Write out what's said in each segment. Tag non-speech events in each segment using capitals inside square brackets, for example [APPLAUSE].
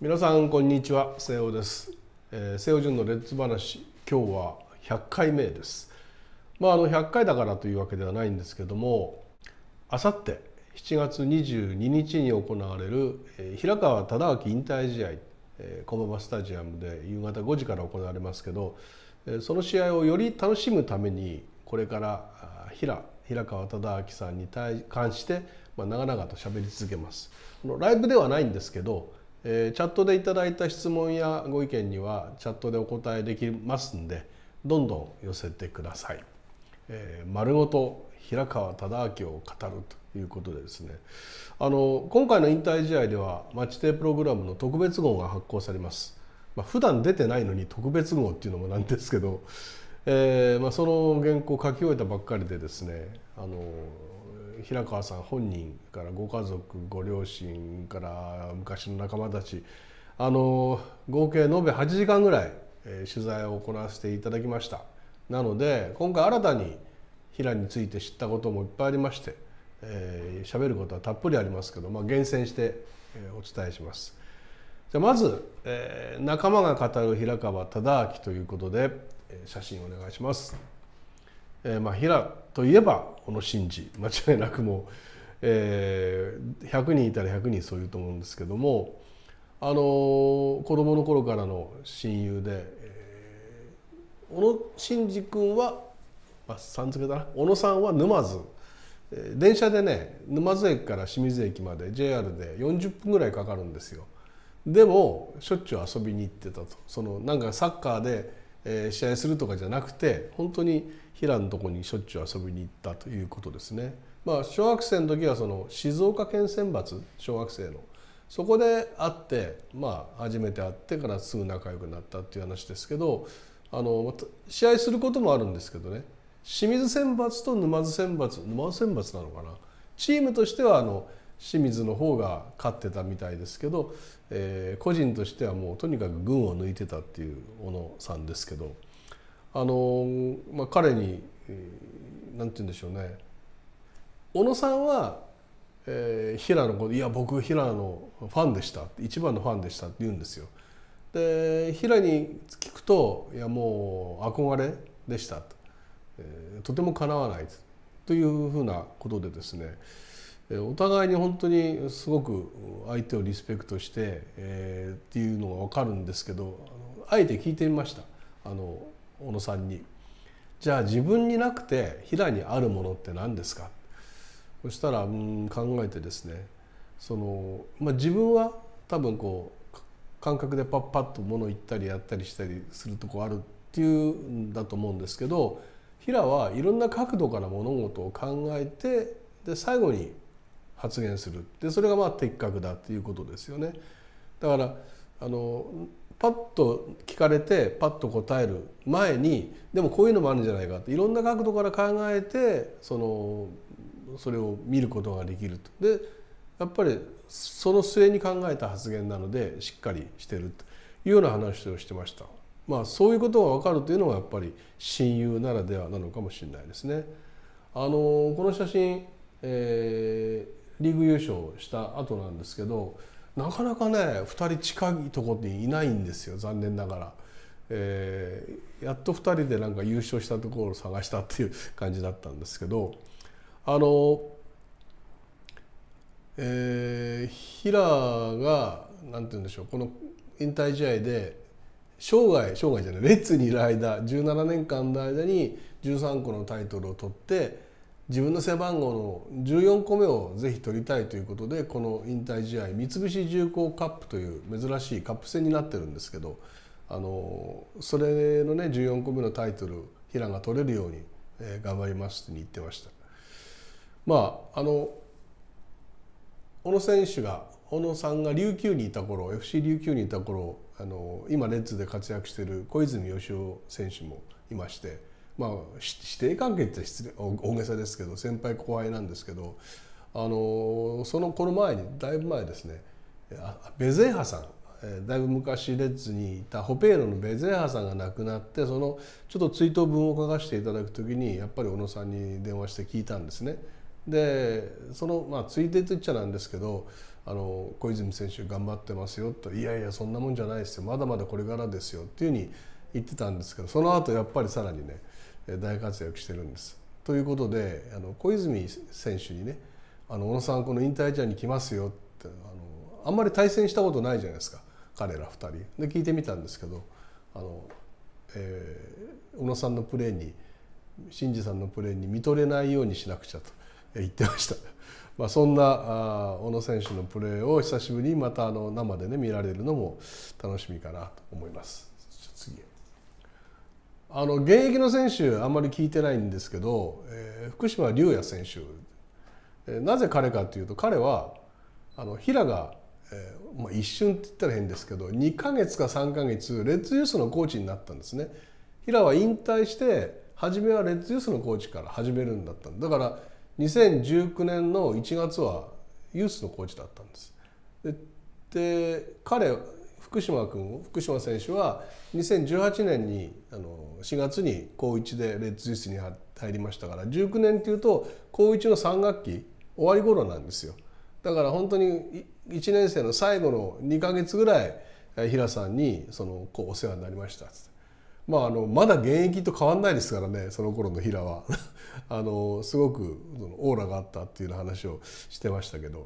皆さんこんにちは瀬尾です、えー、瀬尾淳のレッツ話今日は100回目ですまああの100回だからというわけではないんですけどもあさって7月22日に行われる、え平川忠明引退試合、えー、駒場スタジアムで夕方5時から行われますけど、えその試合をより楽しむためにこれから平平川忠明さんに対関して、まあ、長々と喋り続けますライブではないんですけどえチャットでいただいた質問やご意見にはチャットでお答えできますんでどんどん寄せてください。えー、丸ごと平川忠明を語るということでですねあの今回の引退試合ではマッチテープログラムの特別号が発行されます、まあ、普段出てないのに特別号っていうのもなんですけど、えーまあ、その原稿書き終えたばっかりでですねあの平川さん本人からご家族ご両親から昔の仲間たちあの合計延べ8時間ぐらい、え取材を行わせていただきましたなので今回新たに平について知ったこともいっぱいありまして喋、えー、ることはたっぷりありますけど、まあ、厳選して、えお伝えしますじゃまず、えー、仲間が語る平川忠明ということで、え写真お願いします。えー、まあ平といえば小野伸二間違いなくもう、えー、100人いたら100人そう言うと思うんですけどもあのー、子供の頃からの親友で、えー、小野伸二君は、まあ、さん付けだな小野さんは沼津電車でね沼津駅から清水駅まで JR で40分ぐらいかかるんですよでもしょっちゅう遊びに行ってたとそのなんかサッカーでえ試合するとかじゃなくて本当に平のとこにしょっちゅう遊びに行ったということですね。まあ、小学生の時はその静岡県選抜小学生のそこで会ってまあ初めて会ってからすぐ仲良くなったっていう話ですけどあの試合することもあるんですけどね清水選抜と沼津選抜沼津選抜なのかなチームとしてはあの清水の方が勝ってたみたいですけど、えー、個人としてはもうとにかく群を抜いてたっていう小野さんですけど、あのまあ、彼に何て言うんでしょうね小野さんは、えー、平野こと「いや僕平野のファンでした」一番のファンでしたって言うんですよ。で平に聞くと「いやもう憧れでした」と、えー「とてもかなわない」というふうなことでですねお互いに本当にすごく相手をリスペクトして、えー、っていうのが分かるんですけどあえて聞いてみましたあの小野さんに。じゃあ自分になくて平にあるものって何ですかそしたらうん考えてですねその、まあ、自分は多分こう感覚でパッパッと物言ったりやったりしたりするとこあるっていうんだと思うんですけど平はいろんな角度から物事を考えてで最後に発言するでそれがまあ的確だっていうことですよね。だからあのパッと聞かれてパッと答える前にでもこういうのもあるんじゃないかっていろんな角度から考えてそのそれを見ることができると。でやっぱりその末に考えた発言なのでしっかりしてるというような話をしてました。まあ、そういうことが分かるというのがやっぱり親友ならではなのかもしれないですね。あのこの写真、えリーグ優勝した後なんですけどなかなかね2人近いとこにいないんですよ残念ながら。えー、やっと2人でなんか優勝したところを探したっていう感じだったんですけどあの、えー、平が何て言うんでしょうこの引退試合で生涯生涯じゃないレッツにいる間17年間の間に13個のタイトルを取って自分の背番号の14個目をぜひ取りたいということでこの引退試合三菱重工カップという珍しいカップ戦になってるんですけどあのそれのね14個目のタイトル平が取れるように、えー、頑張りますて言ってました。まああの小野選手が小野さんが琉球にいた頃 FC 琉球にいた頃あの今レッズで活躍している小泉義雄選手もいましてまあ、師弟関係って失礼大げさですけど先輩後輩なんですけどあのそのこの前にだいぶ前ですねベゼーハさんだいぶ昔レッズにいたホペーロのベゼーハさんが亡くなってそのちょっと追悼文を書かせていただく時にやっぱり小野さんに電話して聞いたんですね。でその、まあ、ついでと言っちゃなんですけどあの小泉選手頑張ってますよといやいやそんなもんじゃないですよまだまだこれからですよっていうふうに言ってたんですけどその後やっぱりさらにね大活躍してるんです。ということであの小泉選手にね「あの小野さんこの引退試合に来ますよ」ってあのあんまり対戦したことないじゃないですか彼ら2人。で聞いてみたんですけどあの、えー、小野さんのプレーに新司さんのプレーに見とれないようにしなくちゃと言ってました。まあ、そんな小野選手のプレーを久しぶりにまたあの生でね見られるのも楽しみかなと思います。あの現役の選手あんまり聞いてないんですけど、えー、福島龍也選手、えー、なぜ彼かというと彼はあの平が、えーまあ、一瞬って言ったら変ですけど2か月か3か月レッツユースのコーチになったんですね。平は引退して初めはレッツユースのコーチから始めるんだっただから2019年の1月はユースのコーチだったんです。でで彼福島君福島選手は2018年にあの4月に高1でレッズイスに入りましたから19年っていうと高1の3学期終わり頃なんですよだから本当に1年生の最後の2か月ぐらい平さんにそのこうお世話になりましたっつって。まあ、あのまだ現役と変わんないですからねその頃の平は [LAUGHS] あのすごくオーラがあったっていう話をしてましたけど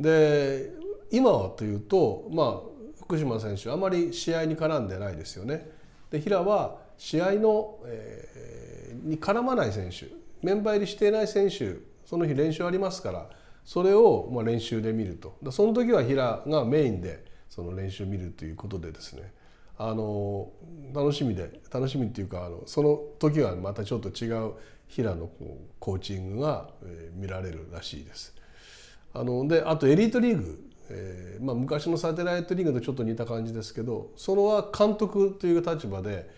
で今はというとまあ福島選手あまり試合に絡んでないですよね。で平は試合の、えー、に絡まない選手メンバー入りしていない選手その日練習ありますからそれをまあ練習で見るとその時は平がメインでその練習見るということでですねあの楽しみで楽しみっていうかあのその時はまたちょっと違う平のこうコーチングが、え見られるらしいです。あのであとエリートリーグえーまあ、昔のサテライトリーグとちょっと似た感じですけどそれは監督という立場で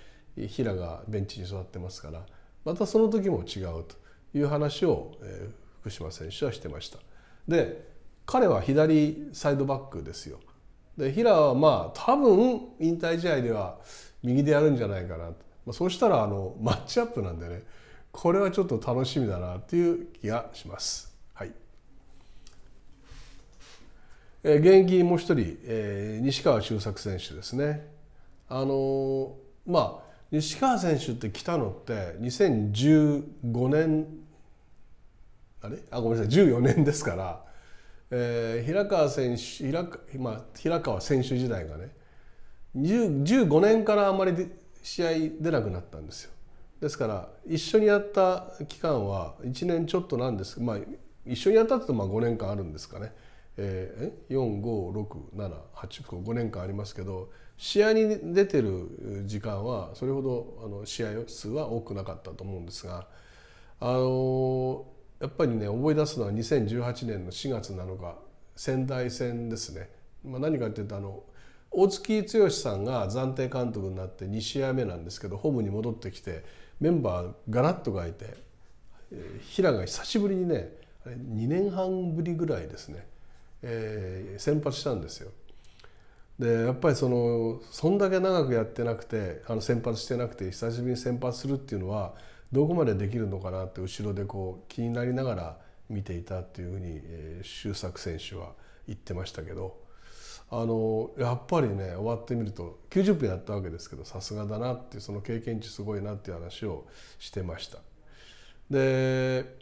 平がベンチに座ってますからまたその時も違うという話を、えー、福島選手はしてました。で彼は左サイドバックですよ。で平はまあ多分引退試合では右でやるんじゃないかなと、まあ、そうしたらあのマッチアップなんでねこれはちょっと楽しみだなっていう気がします。え現役もう一人、えー、西川周作選手ですね。あのー、まあ西川選手って来たのって2015年あれあごめんなさい14年ですから、えー、平川選手平,、まあ、平川選手時代がね15年からあまり試合出なくなったんですよ。ですから一緒にやった期間は1年ちょっとなんですまあ一緒にやったってまあ5年間あるんですかね。えー、45678個5年間ありますけど試合に出てる時間はそれほどあの試合数は多くなかったと思うんですが、あのやっぱりね思い出すのは2018年の4月7日仙台戦ですね。まあ、何かっていうとあの大月剛さんが暫定監督になって2試合目なんですけどホームに戻ってきてメンバーガラッと変えて、えー、平が久しぶりにね2年半ぶりぐらいですねえー、先発したんですよ。でやっぱりそのそんだけ長くやってなくてあの先発してなくて久しぶりに先発するっていうのはどこまでできるのかなって後ろでこう気になりながら見ていたっていうふうに、えー、周作選手は言ってましたけどあのやっぱりね終わってみると90分やったわけですけどさすがだなってその経験値すごいなっていう話をしてました。で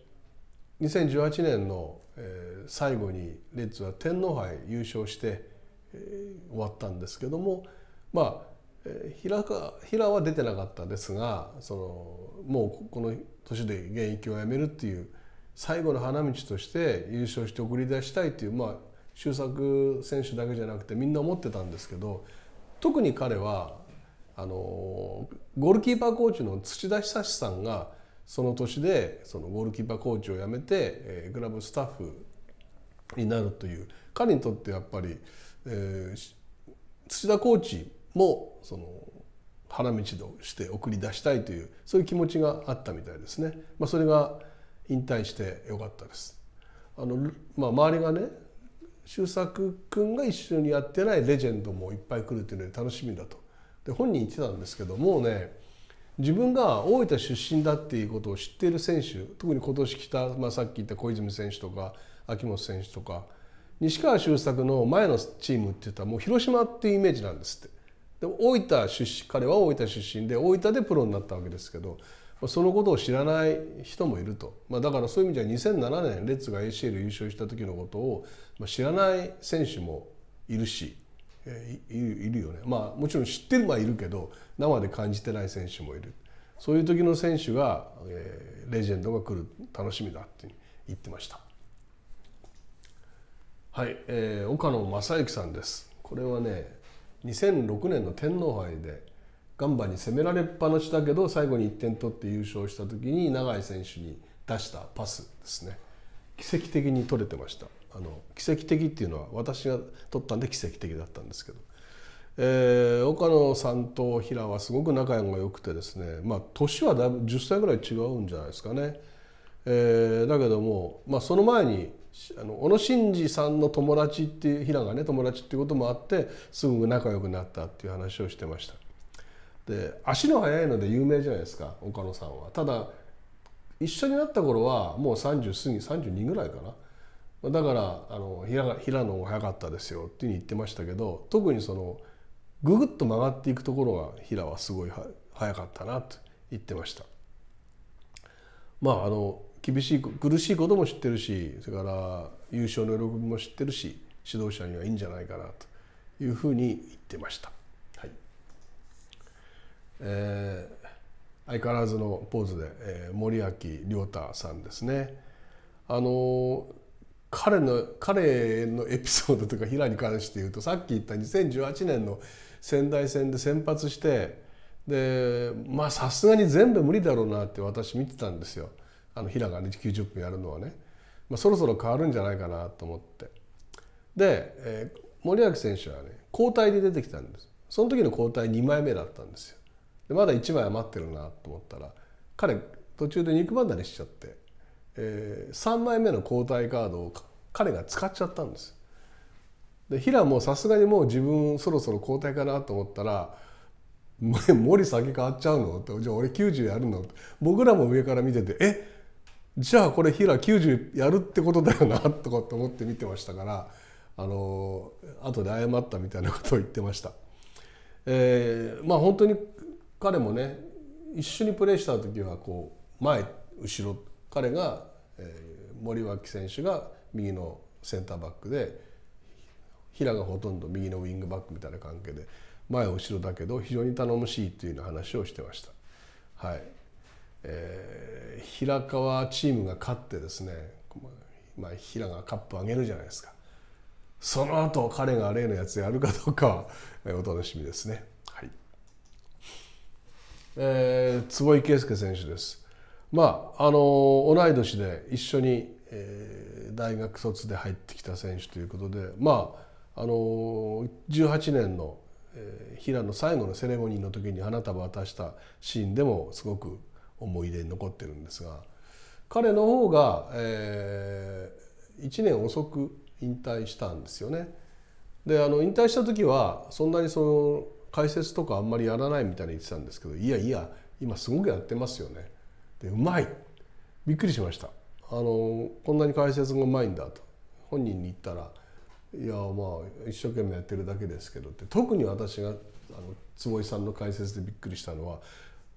2018年のえ最後にレッズは天皇杯優勝して、え終わったんですけどもまあ、え平平は出てなかったですがそのもうこの年で現役を辞めるっていう最後の花道として優勝して送り出したいっていうまあ周作選手だけじゃなくてみんな思ってたんですけど特に彼はあのゴールキーパーコーチの土田久志さんがその年でそのゴールキーパーコーチを辞めて、えクラブスタッフになるという彼にとってやっぱり、えー、土田コーチもその花道として送り出したいというそういう気持ちがあったみたいですね。まあ、それが引退してよかったです。あのまあ、周りがね周作君が一緒にやってないレジェンドもいっぱい来るというので楽しみだとで本人言ってたんですけどもうね自分が大分出身だっていうことを知っている選手特に今年来た、まあ、さっき言った小泉選手とか秋元選手とか西川周作の前のチームって言ったらもう広島っていうイメージなんですって。で大分出身彼は大分出身で大分でプロになったわけですけどそのことを知らない人もいると、まあ、だからそういう意味では2007年レッツが ACL 優勝した時のことを知らない選手もいるしえいるよねまあもちろん知ってるはいるけど生で感じてない選手もいるそういう時の選手が、えー、レジェンドが来る楽しみだって言ってましたはい、えー、岡野正幸さんですこれはね2006年の天皇杯でガンバに攻められっぱなしだけど最後に1点取って優勝した時に永井選手に出したパスですね奇跡的に取れてましたあの奇跡的っていうのは私が取ったんで奇跡的だったんですけど、えー、岡野さんと平はすごく仲が良くてですねまあ年はだいぶ10歳ぐらい違うんじゃないですかね。えー、だけども、まあ、その前にあの小野伸二さんの友達っていう平がね友達っていうこともあってすぐ仲良くなったっていう話をしてましたで足の速いので有名じゃないですか岡野さんはただ一緒になった頃はもう30過ぎ32ぐらいかなだからあの平野が速かったですよっていうふうに言ってましたけど特にそのぐぐっと曲がっていくところが平はすごい速かったなと言ってました。まああの厳しい苦しいことも知ってるしそれから優勝の喜びも知ってるし指導者にはいいんじゃないかなというふうに言ってました。はいえー、相変わらずのポーズで、えー、森脇亮太さんですね。あの彼の彼のエピソードとか平に関して言うとさっき言った2018年の仙台戦で先発してでまあさすがに全部無理だろうなって私見てたんですよあの平が、ね、90分やるのはね、まあ、そろそろ変わるんじゃないかなと思ってで、えー、森脇選手はね交代で出てきたんですその時の交代2枚目だったんですよでまだ1枚余ってるなと思ったら彼途中で肉離れしちゃってえー、3枚目の交代カードを彼が使っちゃったんです。で平もさすがにもう自分そろそろ交代かなと思ったら「[LAUGHS] 森先変わっちゃうの?」って「じゃあ俺90やるの?」って僕らも上から見てて「えじゃあこれ平90やるってことだよな」[LAUGHS] とかって思って見てましたからあの後で謝ったみたいなことを言ってました。えー、まあ本当に彼もね一緒にプレーした時はこう前後ろ彼がえ森脇選手が右のセンターバックで平がほとんど右のウイングバックみたいな関係で前後ろだけど非常に頼もしいというような話をしてました。はいえー、平川チームが勝ってですね、まあ、平がカップ上げるじゃないですかその後彼が例のやつやるかどうかは、えお楽しみですね。はいえー、坪井圭介選手です。まあ、あの同い年で一緒に、えー、大学卒で入ってきた選手ということで、まあ、あの18年の、えー、平野最後のセレモニーの時に花束を渡したシーンでもすごく思い出に残ってるんですが彼の方が、えー、1年遅く引退したんですよね。であの引退した時はそんなにその解説とかあんまりやらないみたいに言ってたんですけどいやいや今すごくやってますよね。でうまいびっくりしましたあのこんなに解説がうまいんだと本人に言ったら「いやまあ一生懸命やってるだけですけど」って特に私があの坪井さんの解説でびっくりしたのは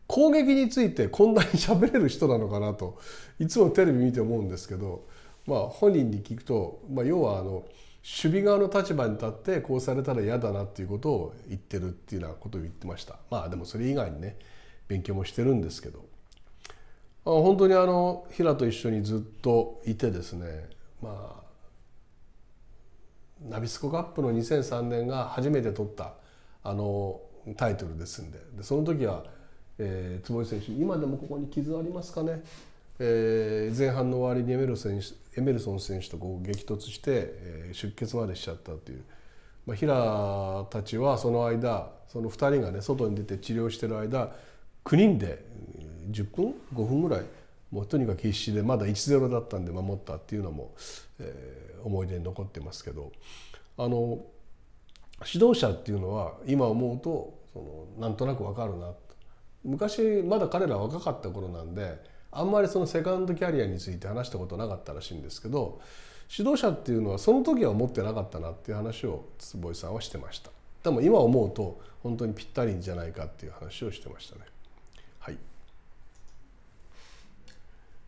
攻撃についてこんなに喋れる人なのかなといつもテレビ見て思うんですけど、まあ、本人に聞くと、まあ、要はあの守備側の立場に立ってこうされたら嫌だなっていうことを言ってるっていうようなことを言ってました。まあでもそれ以外にね勉強もしてるんですけど本当にあの平と一緒にずっといてですねまあナビスコカップの2003年が初めて取ったあのタイトルですんででその時は、えー、坪井選手今でもここに傷ありますかね、えー、前半の終わりにエメル選手エメルソン選手とこう激突して、えー、出血までしちゃったという、まあ、平たちはその間その2人がね外に出て治療してる間9人で10分5分ぐらいもうとにかく必死でまだ1-0だったんで守ったっていうのも、えー、思い出に残ってますけどあの指導者っていうのは今思うとそのなんとなくわかるな昔まだ彼ら若かった頃なんであんまりそのセカンドキャリアについて話したことなかったらしいんですけど指導者っていうのはその時は思ってなかったなっていう話を坪井さんはしてました。でも今思うと本当にぴったりじゃないかっていう話をしてましたね。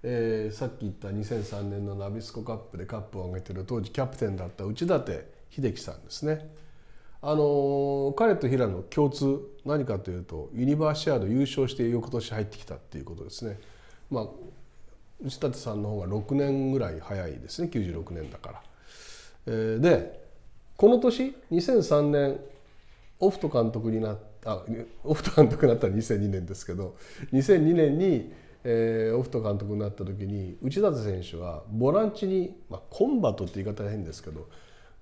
えー、さっき言った2003年のナビスコカップでカップを挙げてる当時キャプテンだった内館秀樹さんですね。あの彼と平野共通何かというとユニバーシアード優勝して翌年入ってきたっていうことですね。まあ内館さんの方が6年ぐらい早いですね96年だから。えー、でこの年2003年オフト監督になったオフト監督になったら2002年ですけど2002年にえー、オフト監督になった時に内立選手はボランチに、まあ、コンバットって言い方変ですけど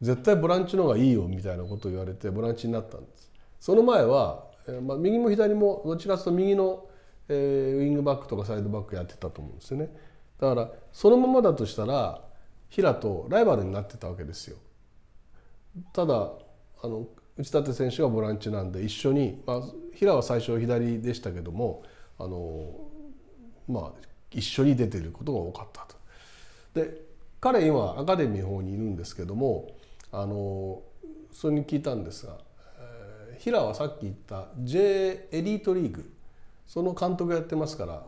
絶対ボランチの方がいいよみたいなことを言われてボランチになったんですその前は、えーまあ、右も左もどちらかと右の、えー、ウイングバックとかサイドバックやってたと思うんですよねだからそのままだとしたら平とライバルになってたわけですよただあの内立選手がボランチなんで一緒に、まあ、平は最初左でしたけどもあのまあ、一緒に出てることが多かったと。で彼今アカデミーの方にいるんですけどもあのそれに聞いたんですが、えー、平はさっき言った J エリートリーグその監督やってますから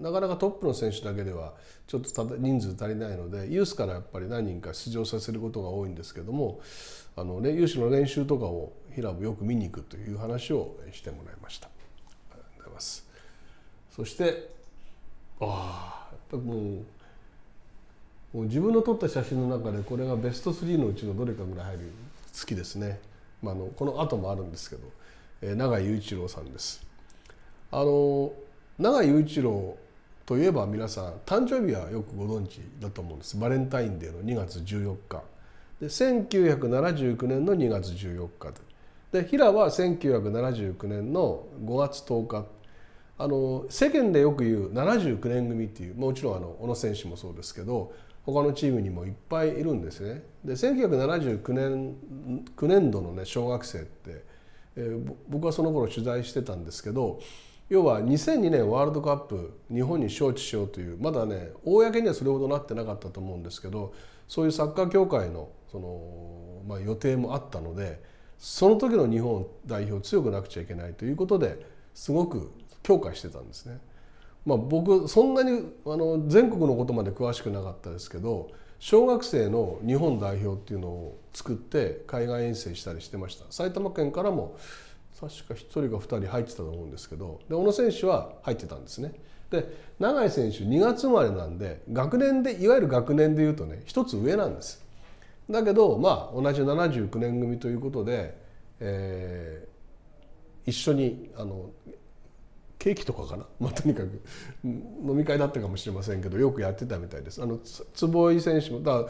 なかなかトップの選手だけではちょっと人数足りないのでユースからやっぱり何人か出場させることが多いんですけどもあの、ね、ユースの練習とかを平もよく見に行くという話をしてもらいました。ありがとうございますそしてああやっぱもうもう自分の撮った写真の中でこれがベスト3のうちのどれかぐらい入る月ですね、まあ、あのこの後もあるんですけど、えー、永井雄一郎さんですあの永井雄一郎といえば皆さん誕生日はよくご存知だと思うんですバレンタインデーの2月14日で1979年の2月14日でで平は1979年の5月10日あの世間でよく言う79年組っていうもちろんあの小野選手もそうですけど他のチームにもいっぱいいるんですね。で1979年9年度のね小学生って、えー、僕はその頃取材してたんですけど要は2002年ワールドカップ日本に招致しようというまだね公にはそれほどなってなかったと思うんですけどそういうサッカー協会のその、まあ、予定もあったのでその時の日本代表強くなくちゃいけないということですごく強化してたんですね。まあ、僕そんなにあの全国のことまで詳しくなかったですけど小学生の日本代表っていうのを作って海外遠征したりしてました埼玉県からも確か1人か2人入ってたと思うんですけどで小野選手は入ってたんですねで永井選手2月生まれなんで学年でいわゆる学年でいうとね1つ上なんですだけどまあ同じ79年組ということで、えー、一緒にあのケーキとかかな、[LAUGHS] まあ、とにかく飲み会だったかもしれませんけどよくやってたみたいです。あの坪井選手もだ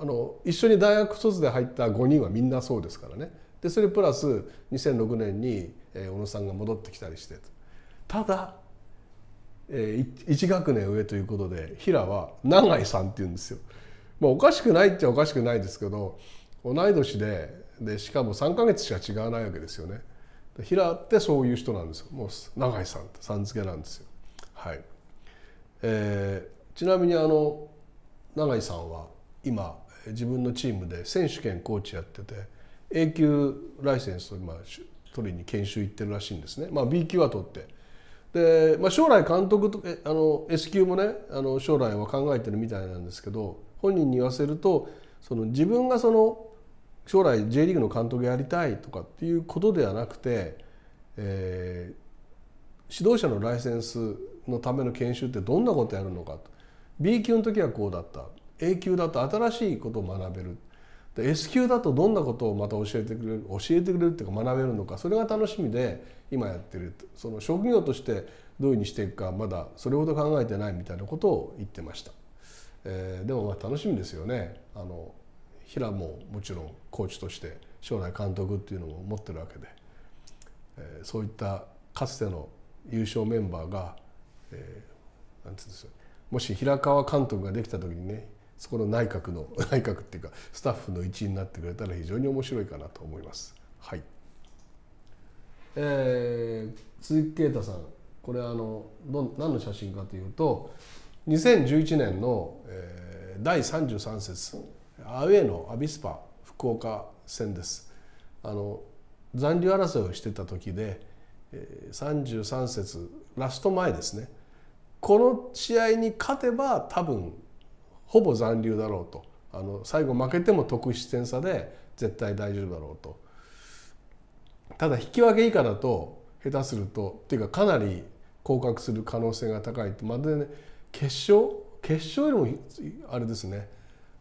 あの一緒に大学卒で入った5人はみんなそうですからねでそれプラス2006年に、えー、小野さんが戻ってきたりしてただ、えー、1学年上ということで平は永井さんっていうんですよ。まあ、おかしくないっちゃおかしくないですけど同い年ででしかも3か月しか違わないわけですよね。平ってそういう人なんですよもう永井さんってさん付けなんですよはい、えー、ちなみにあの永井さんは今自分のチームで選手権コーチやってて A 級ライセンスを今取りに研修行ってるらしいんですね、まあ、B 級は取ってで、まあ、将来監督とあの S 級もねあの将来は考えてるみたいなんですけど本人に言わせるとその自分がその将来 J リーグの監督やりたいとかっていうことではなくて、えー、指導者のライセンスのための研修ってどんなことやるのか B 級の時はこうだった A 級だと新しいことを学べる S 級だとどんなことをまた教えてくれる教えてくれるっていうか学べるのかそれが楽しみで今やってるその職業としてどういうふうにしていくかまだそれほど考えてないみたいなことを言ってました、えー、でもまあ楽しみですよねあの平ももちろんコーチとして将来監督っていうのも持ってるわけで、えー、そういったかつての優勝メンバーが、えー、なんて言うんですもし平川監督ができた時にねそこの内閣の [LAUGHS] 内閣っていうかスタッフの一員になってくれたら非常に面白いかなと思います。はい、えー、鈴木啓太さんこれあのど何の写真かというと2011年の、えー、第33節アウェーのアビスパ福岡戦ですあの残留争いをしてた時で33節ラスト前ですねこの試合に勝てば多分ほぼ残留だろうとあの最後負けても得失点差で絶対大丈夫だろうとただ引き分け以下だと下手するとっていうかかなり降格する可能性が高いとまるで、ね、決勝決勝よりもあれですね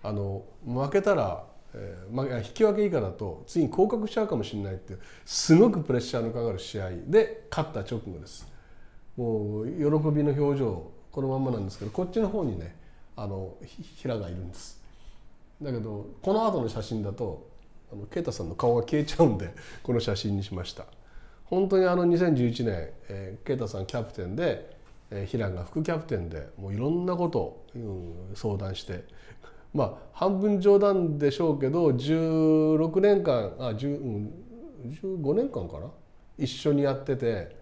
あの負けたら、えーま引き分け以下だと次に降格しちゃうかもしれないっていうすごくプレッシャーのかかる試合で勝った直後ですもう喜びの表情このまんまなんですけどこっちの方にねあの平がいるんですだけどこの後の写真だとあの啓太さんの顔が消えちゃうんで [LAUGHS] この写真にしました本当にあの2011年、えー、啓太さんキャプテンで、えー、平が副キャプテンでもういろんなことを、うん、相談してまあ半分冗談でしょうけど16年間あ1 5年間かな一緒にやってて、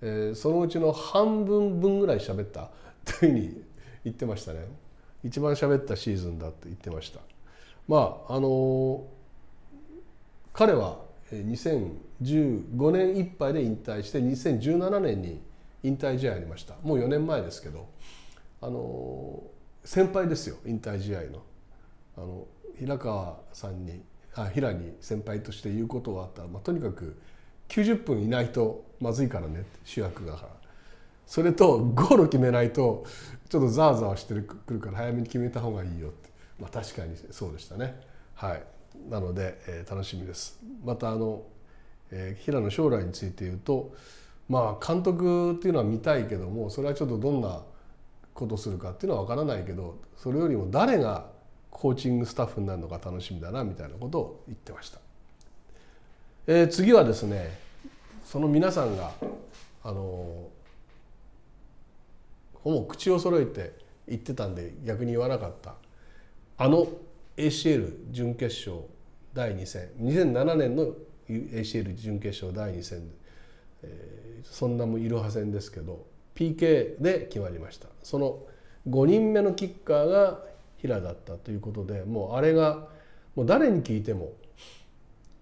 えー、そのうちの半分分ぐらい喋ったというふうに言ってましたね一番喋ったシーズンだって言ってましたまああのー、彼は2015年いっぱいで引退して2017年に引退試合ありましたもう4年前ですけどあのー、先輩ですよ引退試合の。あの平川さんにあ平に先輩として言うことはあったら、まあ、とにかく90分いないとまずいからね主役だからそれとゴール決めないとちょっとざわざわしてくるから早めに決めた方がいいよって、まあ、確かにそうでしたねはいなので、えー、楽しみですまたあの、えー、平の将来について言うとまあ監督っていうのは見たいけどもそれはちょっとどんなことするかっていうのは分からないけどそれよりも誰がコーチングスタッフになるのが楽しみだなみたいなことを言ってました、えー、次はですねその皆さんがあのほぼ口を揃えて言ってたんで逆に言わなかったあの ACL 準決勝第2戦2007年の ACL 準決勝第2戦、えー、そんなもいろは戦ですけど PK で決まりましたその5人目のキッカーが平だったということでもうあれがもう誰に聞いても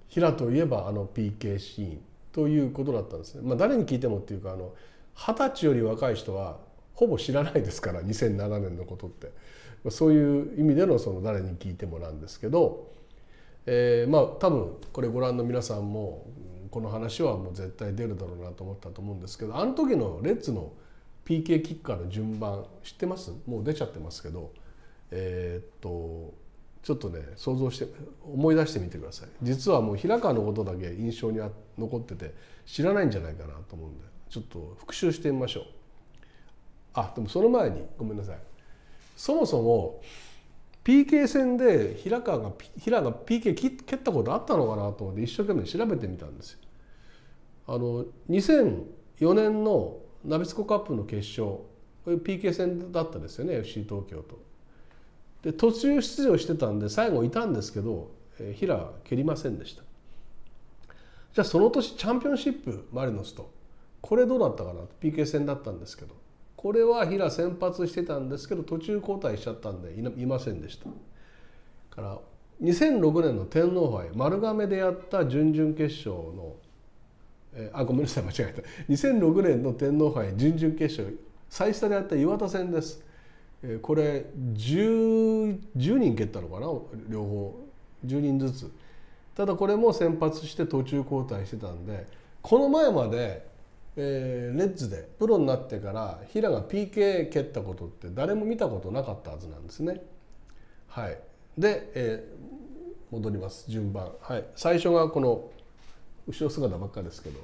平といえばあの PK シーンということだったんですね。まあ、誰に聞いてもっていうかあの二十歳より若い人はほぼ知らないですから2007年のことって、そういう意味でのその誰に聞いてもなんですけど、えー、まあ多分これご覧の皆さんもこの話はもう絶対出るだろうなと思ったと思うんですけどあの時のレッツの PK キッカーの順番知ってますもう出ちゃってますけど。えー、っとちょっとね想像して思い出してみてください実はもう平川のことだけ印象に残ってて知らないんじゃないかなと思うんでちょっと復習してみましょうあでもその前にごめんなさいそもそも PK 戦で平川が平が PK 蹴ったことあったのかなと思って一生懸命調べてみたんですよあの2004年のナビスコカップの決勝 PK 戦だったですよね FC 東京とで途中出場してたんで最後いたんですけど、えー、平は蹴りませんでしたじゃあその年チャンピオンシップマリノスとこれどうだったかな PK 戦だったんですけどこれは平先発してたんですけど途中交代しちゃったんでいませんでしたから2006年の天皇杯丸亀でやった準々決勝の、えー、あごめんなさい間違えた2006年の天皇杯準々決勝最下でやった岩田戦ですえこれ 10, 10人蹴ったのかな両方10人ずつただこれも先発して途中交代してたんでこの前まで、えレッズでプロになってから平が PK 蹴ったことって誰も見たことなかったはずなんですね。はい、で、え戻ります順番、はい、最初がこの後ろ姿ばっかですけど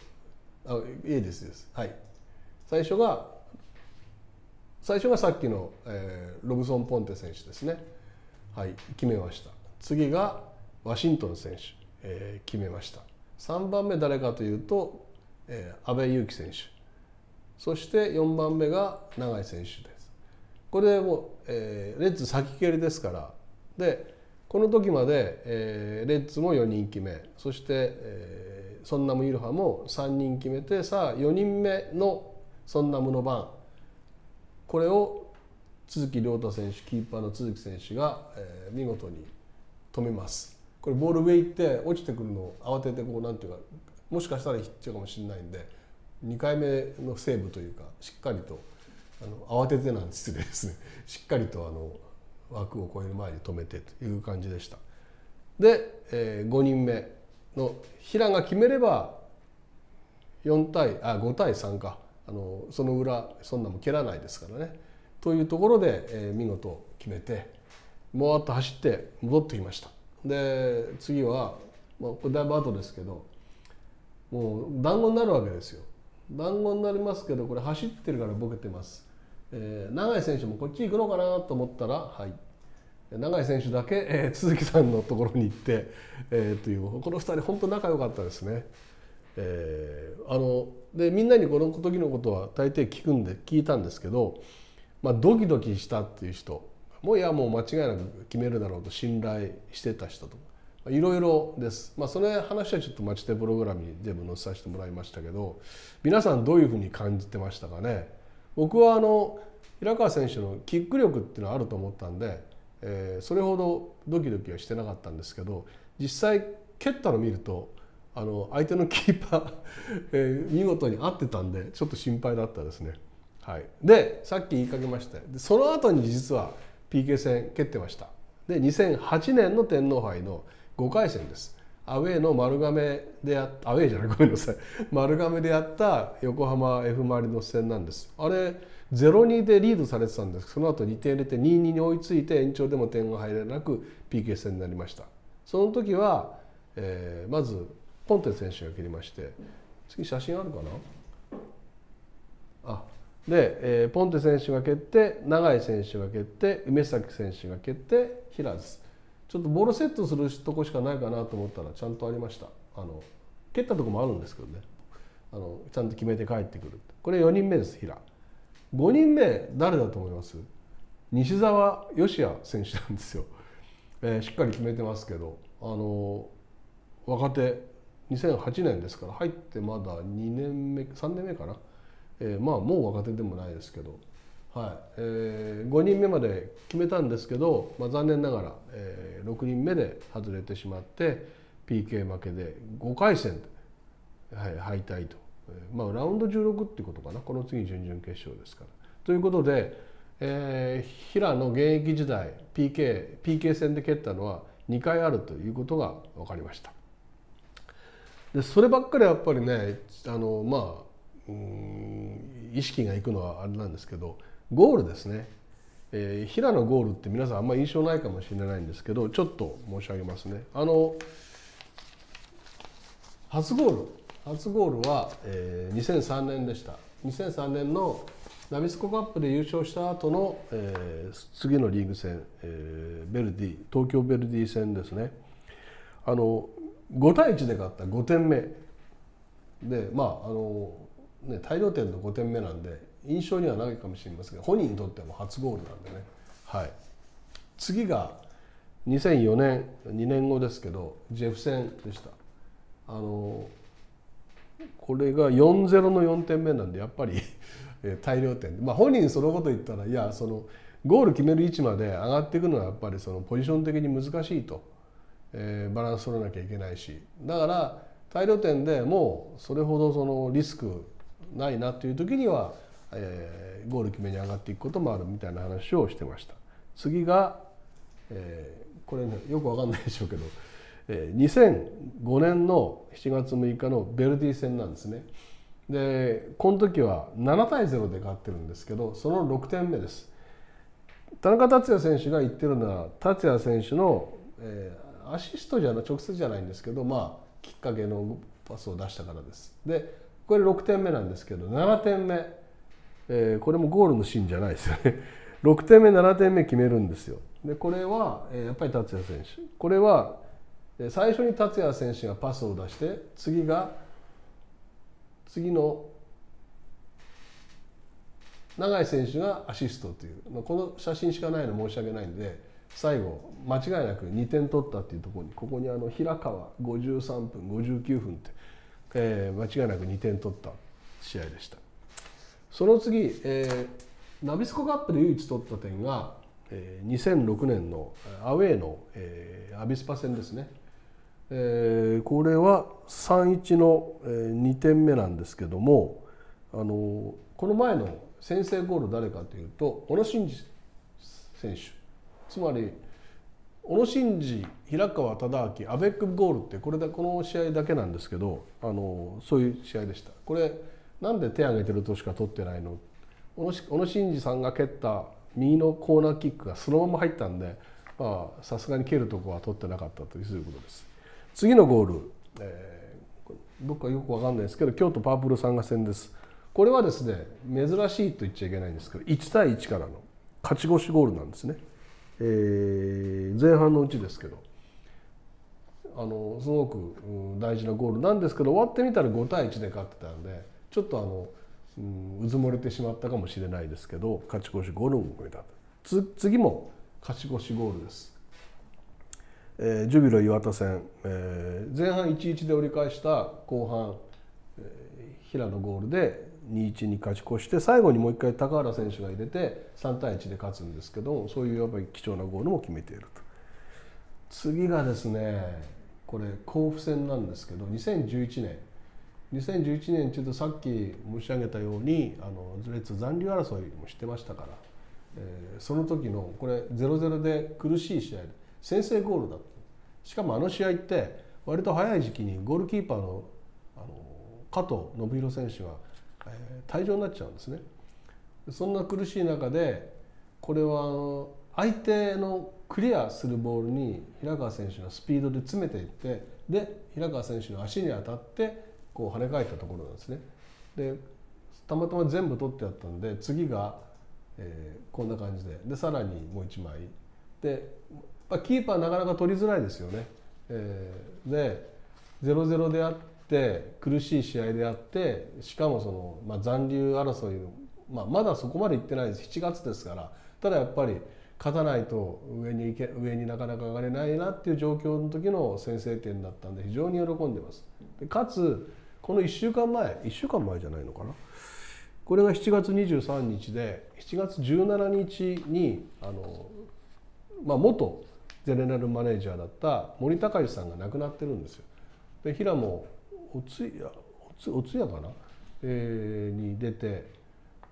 あいいですですはい最初が最初がさっきの、えー、ロブソン・ポンテ選手ですね、はい、決めました次がワシントン選手、えー、決めました3番目誰かというと、えー、安倍勇樹選手そして4番目が永井選手ですこれでもう、えー、レッズ先蹴りですからでこの時まで、えー、レッズも4人決めそして、えー、ソンナム・イルハも3人決めてさあ4人目のソンナムの番これを都筑亮太選手キーパーの都筑選手が、えー、見事に止めますこれボール上行って落ちてくるのを慌ててこうなんていうかもしかしたらヒッチかもしれないんで2回目のセーブというかしっかりとあの慌ててなんで失礼ですね [LAUGHS] しっかりとあの枠を超える前に止めてという感じでした。で、えー、5人目の平が決めれば4対あ5対3かあのその裏そんなも蹴らないですからね。というところで、えー、見事決めてもわっと走って戻ってきました。で次は、まあ、これだいぶ後ですけどもう団子になるわけですよ。団子になりますけどこれ走ってるからボケてます。えー、永井選手もこっち行くのかなと思ったらはい永井選手だけ、えー、鈴木さんのところに行って、えー、というこの2人本当仲良かったですね。えー、あのでみんなにこの時のことは大抵聞くんで聞いたんですけど、まあ、ドキドキしたっていう人もういやもう間違いなく決めるだろうと信頼してた人とかいろいろです、まあ、その話はちょっと待ち手プログラムに全部載せさせてもらいましたけど皆さんどういうふうに感じてましたかね僕はあの平川選手のキック力っていうのはあると思ったんで、えー、それほどドキドキはしてなかったんですけど実際蹴ったの見るとあの相手のキーパー、[LAUGHS] えー、見事に合ってたんでちょっと心配だったですね。はい、でさっき言いかけましたでその後に実は PK 戦蹴ってましたで2008年の天皇杯の5回戦ですアウェーの丸亀でやアウェーじゃないごめんなさい [LAUGHS] 丸亀でやった横浜 F・ マリノス戦なんですあれ0-2でリードされてたんですその後2点入れて2-2に追いついて延長でも点が入れなく PK 戦になりましたその時は、えー、まずポンテ選手が蹴りまして次写真あるかなあで、えー、ポンテ選手が蹴って永井選手が蹴って梅崎選手が蹴って平津ちょっとボールセットするとこしかないかなと思ったらちゃんとありましたあの蹴ったとこもあるんですけどねあのちゃんと決めて帰ってくるこれ4人目です平5人目誰だと思います西澤義也選手なんですよ、えー、しっかり決めてますけどあの若手2008年ですから入ってまだ2年目3年目かな、えー、まあもう若手でもないですけど、はいえー、5人目まで決めたんですけど、まあ、残念ながら、えー、6人目で外れてしまって PK 負けで5回戦で、はい、敗退と、えー、まあ、ラウンド16っていうことかなこの次準々決勝ですから。ということで、えー、平野現役時代 PK, PK 戦で蹴ったのは2回あるということが分かりました。でそればっかりやっぱりねあのまあ意識がいくのはあれなんですけどゴールですね、えー、平野ゴールって皆さんあんまり印象ないかもしれないんですけどちょっと申し上げますねあの初ゴール初ゴールは、えー、2003年でした2003年のナビスコカップで優勝した後の、えー、次のリーグ戦、えー、ベルディ東京ベルディ戦ですねあの5対1で勝った5点目でまああの、ね、大量点の5点目なんで印象にはないかもしれませんが本人にとっても初ゴールなんでね、はい、次が2004年2年後ですけどジェフ戦でしたあのこれが4-0の4点目なんでやっぱり [LAUGHS] 大量点まあ本人そのこと言ったらいやそのゴール決める位置まで上がっていくのはやっぱりそのポジション的に難しいと。えー、バランス取らなきゃいけないしだから大量点でもうそれほどそのリスクないなという時には、えー、ゴール決めに上がっていくこともあるみたいな話をしてました次が、えー、これねよくわかんないでしょうけど、えー、2005年の7月6日のベルディ戦なんですねでこの時は7対0で勝ってるんですけどその6点目です田中達也選手が言ってるのは達也選手の、えー、アシストじゃない直接じゃないんですけど、まあ、きっかけのパスを出したからです。でこれ6点目なんですけど7点目、えー、これもゴールのシーンじゃないですよね6 [LAUGHS] 点目7点目決めるんですよ。でこれは、えー、やっぱり達也選手これは最初に達也選手がパスを出して次が次の永井選手がアシストというこの写真しかないの申し訳ないんで最後間違いなく2点取ったっていうところにここにあの平川53分59分って、えー、間違いなく2点取った試合でしたその次、えー、ナビスコカップで唯一取った点が、えー、2006年のアウェーの、えー、アビスパ戦ですね、えー、これは3-1の、えー、2点目なんですけどもあのー、この前の先制ゴール誰かというと小野伸二選手つまり小野伸二平川忠明アベックゴールってこれでこの試合だけなんですけどあのそういう試合でしたこれなんで手挙げてるとしか取ってないの小野伸二さんが蹴った右のコーナーキックがそのまま入ったんでさすがに蹴るとこは取ってなかったということです次のゴール、えー、どっかよくわかんないですけど京都パープル参が戦ですこれはですね珍しいと言っちゃいけないんですけど1対1からの勝ち越しゴールなんですねえー、前半のうちですけどあのすごくうん、大事なゴールなんですけど終わってみたら5対1で勝ってたんでちょっとあの、うん、うずもれてしまったかもしれないですけど勝ち越しゴールを決めたつ次も勝ち越しゴールです、えー、ジュビロ磐田戦、えー、前半1-1で折り返した後半、えー、平野ゴールで2-1に勝ち越して最後にもう一回高原選手が入れて3対1で勝つんですけどそういうやっぱり貴重なゴールも決めていると次がですねこれ甲府戦なんですけど2011年2011年ちょっとさっき申し上げたようにあのレッ残留争いもしてましたから、えー、その時のこれ0-0で苦しい試合で先制ゴールだったしかもあの試合って割と早い時期にゴールキーパーのあの加藤信弘選手がえ退場になっちゃうんですね。そんな苦しい中でこれは相手のクリアするボールに平川選手のスピードで詰めていってで平川選手の足に当たってこう跳ね返ったところなんですね。でたまたま全部取ってあったんで次が、えー、こんな感じででさらにもう1枚で、まキーパーなかなか取りづらいですよね。えー、で0-0であって苦しい試合であってしかもその、まあ、残留争い、まあ、まだそこまでいってないです7月ですからただやっぱり勝たないと上に行け上になかなか上がれないなっていう状況の時の先制点だったんで非常に喜んでます。でかつこの1週間前1週間前じゃないのかなこれが7月23日で7月17日にあの、まあ、元ゼネラルマネージャーだった森高さんが亡くなってるんですよ。で平もおつやおつやかな、えー、に出て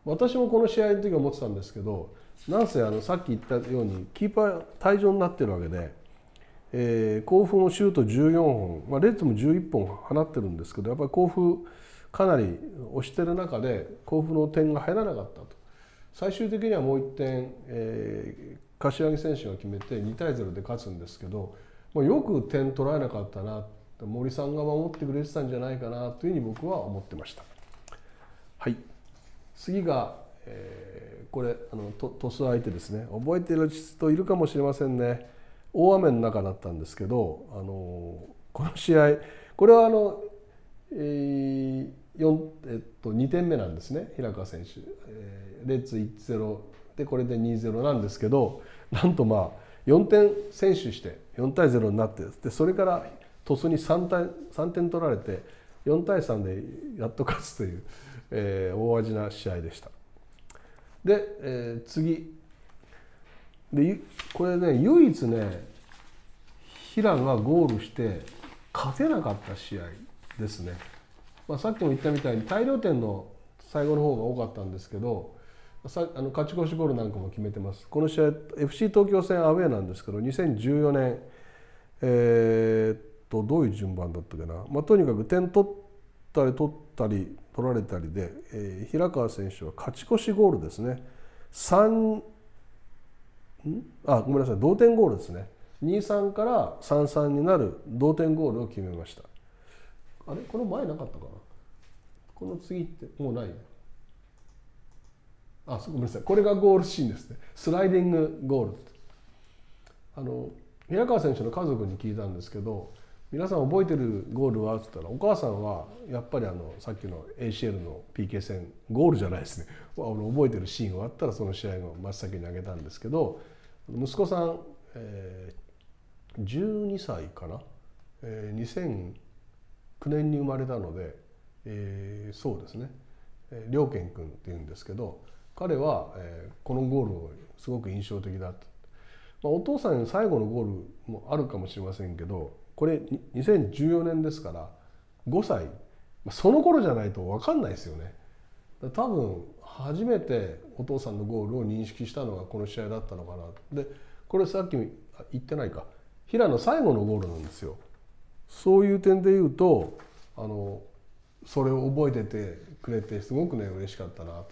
私もこの試合の時は思ってたんですけどなんせあのさっき言ったようにキーパー退場になってるわけで、えー、甲府のシュート14本、まあ、レッズも11本放ってるんですけどやっぱり甲府かなり押してる中で甲府の点が入らなかったと最終的にはもう1点、えー、柏木選手が決めて2対0で勝つんですけど、まあ、よく点取られなかったなっ森さんが守ってくれてたんじゃないかなというふうに僕は思ってました。はい、次が、えー、これあのと鳥栖相手ですね覚えてる人いるかもしれませんね大雨の中だったんですけど、あのこの試合これはあの、えー4えっと、2点目なんですね平川選手、えレッツ1-0でこれで2-0なんですけどなんとまあ4点先取して4対0になってでそれから鳥栖に 3, 対3点取られて4対3でやっと勝つという、えー、大味な試合でした。で、えー、次でこれね唯一ね平野がゴールして勝てなかった試合ですね、まあ、さっきも言ったみたいに大量点の最後の方が多かったんですけどさあの勝ち越しゴールなんかも決めてますこの試合 FC 東京戦アウェーなんですけど2014年えー、とどういう順番だったかな、まあ、とにかく点取ったり取ったり取られたりで、えー、平川選手は勝ち越しゴールですね3あごめんなさい同点ゴールですね23から33になる同点ゴールを決めましたあれこの前なかったかなこの次ってもうないあごめんなさいこれがゴールシーンですねスライディングゴールあの平川選手の家族に聞いたんですけど皆さん覚えてるゴールはって言ったらお母さんはやっぱりあのさっきの ACL の PK 戦ゴールじゃないですね [LAUGHS] あの覚えてるシーンがあったらその試合を真っ先に挙げたんですけど息子さん、えー、12歳かな、えー、2009年に生まれたので、えー、そうですね良健君っていうんですけど彼は、えー、このゴールをすごく印象的だと、まあ、お父さん最後のゴールもあるかもしれませんけどこれ2014年ですから5歳その頃じゃないと分かんないですよね多分初めてお父さんのゴールを認識したのがこの試合だったのかなでこれさっき言ってないか平野最後のゴールなんですよそういう点で言うとあのそれを覚えててくれてすごくね嬉しかったなと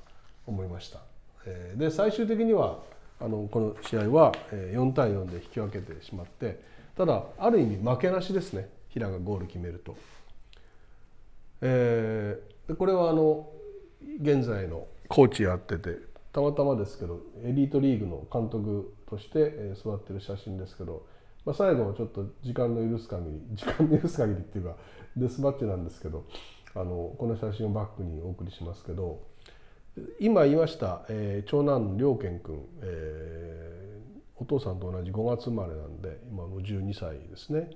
思いました、えで最終的にはあのこの試合は4対4で引き分けてしまってただある意味負けなしですね平がゴール決めると、えー、これはあの現在のコーチやっててたまたまですけどエリートリーグの監督として育ってる写真ですけど、まあ、最後はちょっと時間の許す限り時間の許す限りっていうかデスマッチなんですけどあのこの写真をバックにお送りしますけど今言いました、えー、長男の良健君、えーお父さんと同じ5月生まれなんで今もう12歳ですね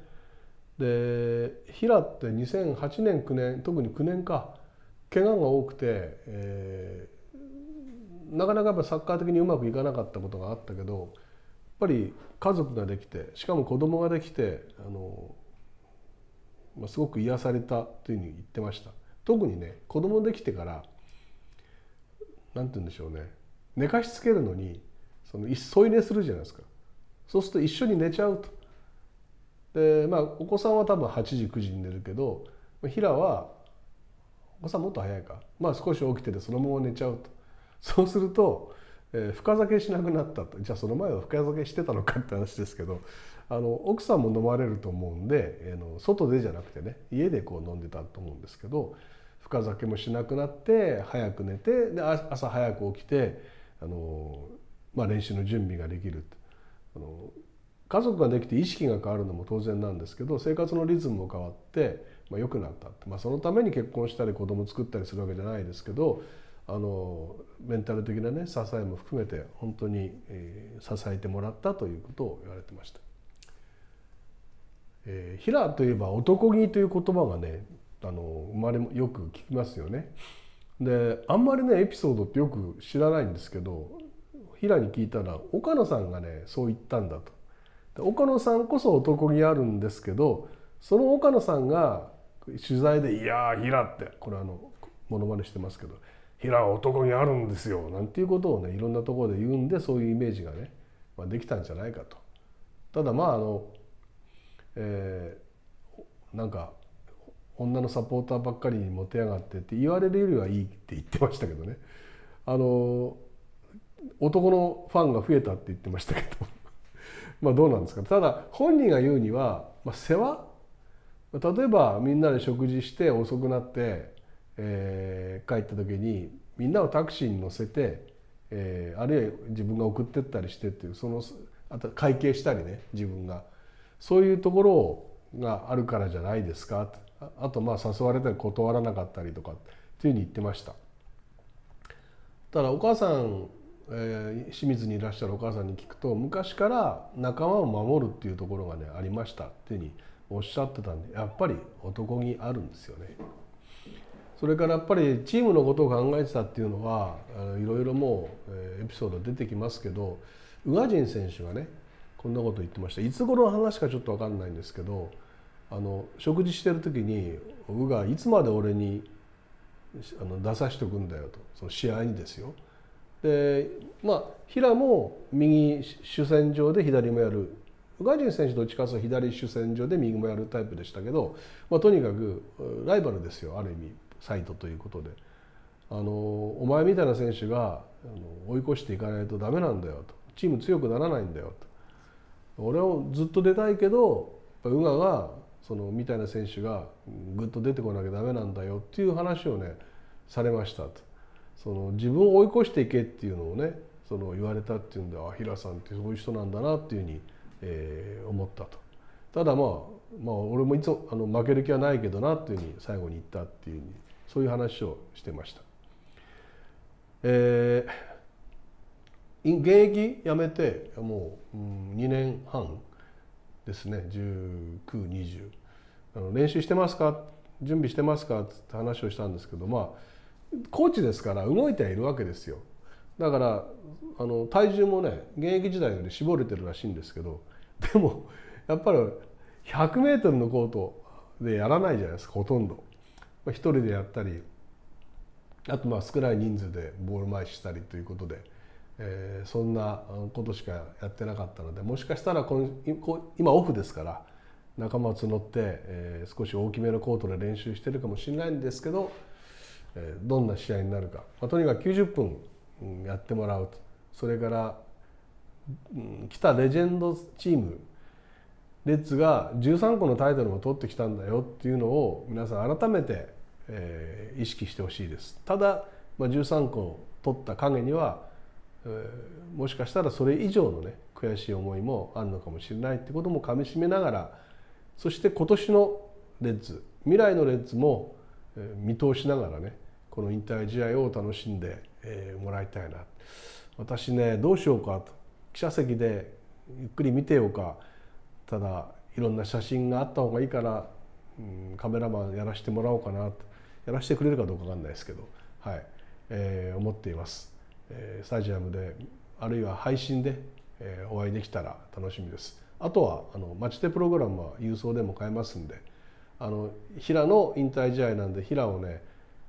で平って2008年9年特に9年か怪我が多くて、えー、なかなかやっぱサッカー的にうまくいかなかったことがあったけどやっぱり家族ができてしかも子供ができてあの、まあ、すごく癒されたというふうに言ってました特にね子供できてから何て言うんでしょうね寝かしつけるのにその添い寝するじゃないですかそうすると一緒に寝ちゃうとでまあお子さんは多分8時9時に寝るけど平はお子さんもっと早いかまあ少し起きててそのまま寝ちゃうとそうすると、えー、深酒しなくなったとじゃあその前は深酒してたのかって話ですけどあの奥さんも飲まれると思うんで、えー、の外でじゃなくてね家でこう飲んでたと思うんですけど深酒もしなくなって早く寝てで朝早く起きてあのまあ、練習の準備ができるあの家族ができて意識が変わるのも当然なんですけど生活のリズムも変わって、まあ、良くなったって、まあ、そのために結婚したり子供作ったりするわけじゃないですけどあのメンタル的なね支えも含めて本当に、えー、支えてもらったということを言われてました。えー、平といえば男気という言葉がねあの生まれよく聞きますよね。であんまりねエピソードってよく知らないんですけど平に聞いたら岡野さんがねそう言ったんだと岡野さんこそ男気あるんですけどその岡野さんが取材で「いやー平ってこれあのモノマネしてますけど「平は男気あるんですよ」なんていうことをねいろんなところで言うんでそういうイメージがね、まあ、できたんじゃないかと。ただまああのえー、なんか女のサポーターばっかりにモテやがってって言われるよりはいいって言ってましたけどね。あの男のファンが増えたって言ってましたけど [LAUGHS] まあどうなんですかただ本人が言うには、まあ、世話例えばみんなで食事して遅くなって、えー、帰った時にみんなをタクシーに乗せて、えー、あるいは自分が送ってったりしてっていうそのあと会計したりね自分がそういうところがあるからじゃないですかあとまあ誘われたり断らなかったりとかっていうふうに言ってました。ただお母さんえ清水にいらっしゃるお母さんに聞くと昔から仲間を守るっていうところがねありましたっていうふうにおっしゃってたんでやっぱり男気あるんですよね。それからやっぱりチームのことを考えてたっていうのはいろいろもう、エピソード出てきますけど宇賀神選手がねこんなこと言ってましたいつ頃の話かちょっと分かんないんですけどあの食事してる時に宇賀いつまで俺にあの出さしておくんだよとその試合にですよ。でまあ平も右主戦場で左もやる宇賀神選手どっちかというと左主戦場で右もやるタイプでしたけど、まあ、とにかくライバルですよある意味サイトということであのお前みたいな選手が追い越していかないとダメなんだよとチーム強くならないんだよと俺をずっと出たいけど宇賀がそのみたいな選手がぐっと出てこなきゃダメなんだよっていう話をねされましたと。その自分を追い越していけっていうのをねその言われたっていうんであ平さんってそういう人なんだなっていうふうに、えー、思ったとただまあまあ俺もいつもあの負ける気はないけどなっていうふうに最後に言ったっていうそういう話をしてました。えー、現役辞めてもう、うん、2年半ですね1920練習してますか準備してますかって話をしたんですけどまあコーチですから動いてはいるわけですよだからあの体重もね現役時代より絞れてるらしいんですけどでもやっぱり 100m のコートでやらないじゃないですかほとんど。まあ、1人でやったりあとまあ少ない人数でボール回ししたりということで、えー、そんなことしかやってなかったのでもしかしたらこの今オフですから仲間を募って、えー、少し大きめのコートで練習してるかもしれないんですけどどんな試合になるか、まあ、とにかく90分やってもらうとそれから来たレジェンドチームレッズが13個のタイトルも取ってきたんだよっていうのを皆さん改めて、えー、意識してほしいですただ、まあ、13個取った陰には、えー、もしかしたらそれ以上のね悔しい思いもあるのかもしれないってこともかみしめながらそして今年のレッズ未来のレッズも見通しながらねこの引退試合を楽しんで、えもらいたいな私ねどうしようかと記者席でゆっくり見てようかただいろんな写真があった方がいいから、カメラマンやらせてもらおうかなとやらせてくれるかどうかわかんないですけど、はいえー、思っています、えスタジアムであるいは配信で、えお会いできたら楽しみですあとはあの待ち手プログラムは郵送でも買えますんであの平の引退試合なんで平をね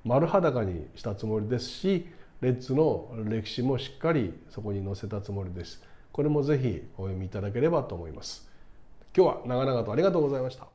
丸裸にしたつもりですしレッズの歴史もしっかりそこに載せたつもりですこれもぜひお読みいただければと思います今日は長々とありがとうございました